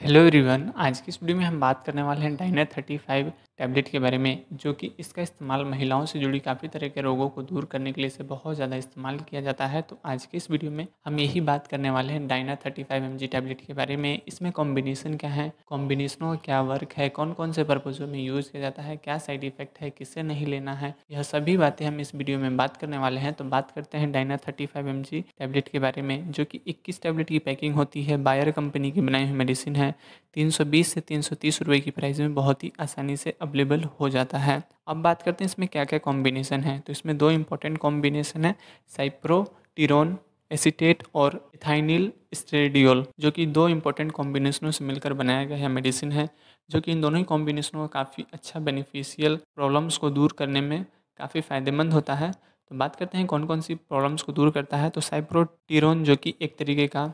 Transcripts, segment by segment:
hello everyone आज की इस वीडियो में हम बात करने वाले हैं डाइना थर्टी फाइव टैबलेट के बारे में जो कि इसका इस्तेमाल महिलाओं से जुड़ी काफ़ी तरह के रोगों को दूर करने के लिए इसे बहुत ज़्यादा इस्तेमाल किया जाता है तो आज के इस वीडियो में हम यही बात करने वाले हैं Dyna thirty five M G tablet के बारे में इसमें कॉम्बिनेशन क्या है कॉम्बिनेशनों का क्या वर्क है कौन कौन से पर्पज़ों में यूज़ किया जाता है क्या साइड इफेक्ट है किसे नहीं लेना है यह सभी बातें हम इस वीडियो में बात करने वाले हैं तो बात करते हैं Dyna thirty five M G tablet के बारे में जो कि इक्कीस टैबलेट की पैकिंग होती है बायर कंपनी की बनाई हुई मेडिसिन है 320 से 330 रुपए की प्राइस में बहुत ही आसानी से अवेलेबल हो जाता है अब बात करते हैं इसमें क्या क्या कॉम्बिनेशन है तो इसमें दो इम्पोर्टेंट कॉम्बिनेशन है साइप्रो टिरोन एसीटेट और इथाइनिल स्टेडियोल जो कि दो इंपॉर्टेंट कॉम्बिनेशनों से मिलकर बनाया गया है मेडिसिन है जो कि इन दोनों ही कॉम्बिनेशनों का काफ़ी अच्छा बेनिफिशियल प्रॉब्लम्स को दूर करने में काफ़ी फ़ायदेमंद होता है तो बात करते हैं कौन कौन सी प्रॉब्लम्स को दूर करता है तो साइप्रोटीरोन जो कि एक तरीके का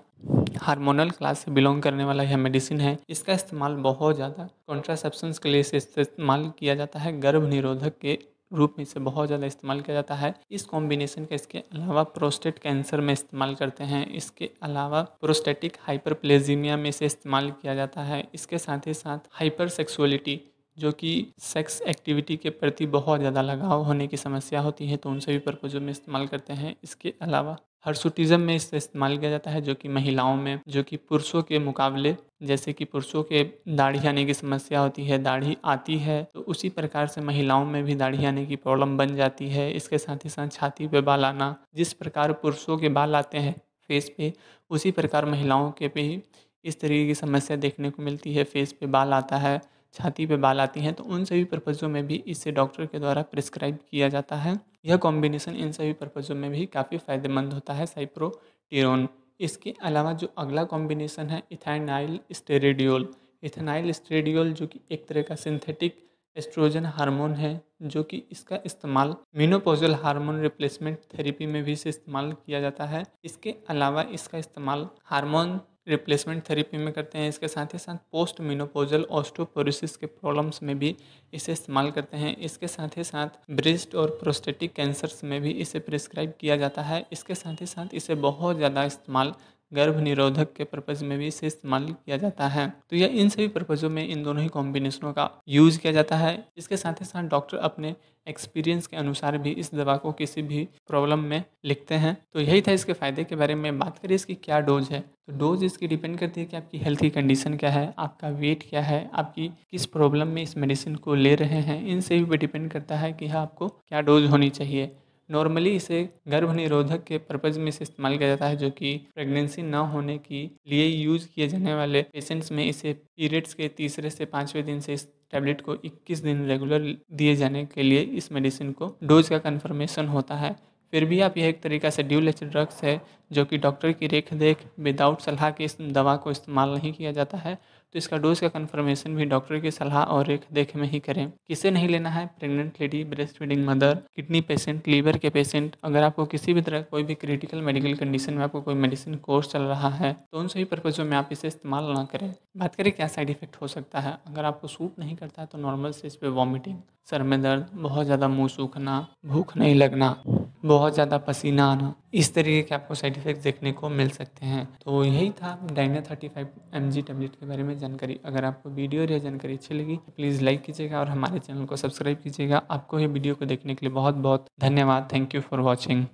हार्मोनल क्लास से बिलोंग करने वाला यह मेडिसिन है इसका इस्तेमाल बहुत ज़्यादा कॉन्ट्रासेप्शन के लिए इस्तेमाल किया जाता है गर्भ निरोधक के रूप में इसे बहुत ज़्यादा इस्तेमाल किया जाता है इस कॉम्बिनेशन का इसके अलावा प्रोस्टेट कैंसर में इस्तेमाल करते हैं इसके अलावा प्रोस्टेटिक हाइपरप्लेजीमिया में इसे इस्तेमाल किया जाता है इसके साथ ही साथ हाइपर सेक्सुअलिटी जो कि सेक्स एक्टिविटी के प्रति बहुत ज़्यादा लगाव होने की समस्या होती है तो उन सभी पर्पज़ों में इस्तेमाल करते हैं इसके अलावा हर्सुटिज़म में इसका इस्तेमाल किया जाता है जो कि महिलाओं में जो कि पुरुषों के मुकाबले जैसे कि पुरुषों के दाढ़ी आने की समस्या होती है दाढ़ी आती है तो उसी प्रकार से महिलाओं में भी दाढ़ी आने की प्रॉब्लम बन जाती है इसके साथ ही साथ छाती पे बाल आना जिस प्रकार पुरुषों के बाल आते हैं फेस पे उसी प्रकार महिलाओं के भी इस तरीके की समस्या देखने को मिलती है फेस पे बाल आता है छाती पे बाल आती हैं तो उन सभी पर्पज़ों में भी इसे डॉक्टर के द्वारा प्रिस्क्राइब किया जाता है यह कॉम्बिनेशन इन सभी पर्पज़ों में भी काफ़ी फ़ायदेमंद होता है साइप्रोटीरोन इसके अलावा जो अगला कॉम्बिनेशन है इथेनाइल स्टेरेडियोल इथेनाइल स्टेरेडियोल जो कि एक तरह का सिंथेटिक एस्ट्रोजन हार्मोन है जो कि इसका इस्तेमाल मीनोपोजल हार्मोन रिप्लेसमेंट थेरेपी में भी इसे इस्तेमाल किया जाता है इसके अलावा इसका इस्तेमाल हार्मोन रिप्लेसमेंट थेरेपी में करते हैं इसके साथ ही साथ पोस्ट मिनोपोजल ऑस्टोपोरिस के प्रॉब्लम्स में भी इसे इस्तेमाल करते हैं इसके साथ ही साथ ब्रेस्ट और प्रोस्टेटिक कैंसर्स में भी इसे प्रिस्क्राइब किया जाता है इसके साथ ही साथ इसे बहुत ज़्यादा इस्तेमाल गर्भ निरोधक के पर्पज़ में भी इसे इस्तेमाल किया जाता है तो यह इन सभी पर्पज़ों में इन दोनों ही कॉम्बिनेशनों का यूज़ किया जाता है इसके साथ ही साथ डॉक्टर अपने एक्सपीरियंस के अनुसार भी इस दवा को किसी भी प्रॉब्लम में लिखते हैं तो यही था इसके फ़ायदे के बारे में बात करें इसकी क्या डोज है तो डोज इसकी डिपेंड करती है कि आपकी हेल्थ की कंडीशन क्या है आपका वेट क्या है आपकी किस प्रॉब्लम में इस मेडिसिन को ले रहे हैं इन सभी पर डिपेंड करता है कि हाँ, आपको क्या डोज होनी चाहिए नॉर्मली इसे गर्भ निरोधक के पर्पज़ में इसे इस्तेमाल किया जाता है जो कि प्रेगनेंसी ना होने के लिए यूज़ किए जाने वाले पेशेंट्स में इसे पीरियड्स के तीसरे से पाँचवें दिन से इस टैबलेट को 21 दिन रेगुलर दिए जाने के लिए इस मेडिसिन को डोज का कन्फर्मेशन होता है फिर भी आप यह एक तरीका से ड्यूल ड्रग्स है जो कि डॉक्टर की रेख देख विदाउट सलाह के इस दवा को इस्तेमाल नहीं किया जाता है तो इसका डोज का कन्फर्मेशन भी डॉक्टर की सलाह और एक देख में ही करें किसे नहीं लेना है pregnant lady breast feeding mother kidney patient liver के पेशेंट अगर आपको किसी भी तरह कोई भी क्रिटिकल मेडिकल कंडीशन में आपको कोई मेडिसिन कोर्स चल रहा है तो उन सभी पर्पज़ों में आप इसे इस्तेमाल ना करें बात करें क्या साइड इफेक्ट हो सकता है अगर आपको सूट नहीं करता तो नॉर्मल से इस पर वॉमिटिंग सर में दर्द बहुत ज़्यादा मुँह सूखना भूख नहीं लगना बहुत ज़्यादा पसीना आना इस तरीके के आपको साइड इफेक्ट देखने को मिल सकते हैं तो यही था Dyna thirty five M G tablet के बारे में जानकारी अगर आपको वीडियो और यह जानकारी अच्छी लगी तो प्लीज़ लाइक कीजिएगा और हमारे चैनल को सब्सक्राइब कीजिएगा आपको ये वीडियो को देखने के लिए बहुत बहुत धन्यवाद थैंक यू फॉर वॉचिंग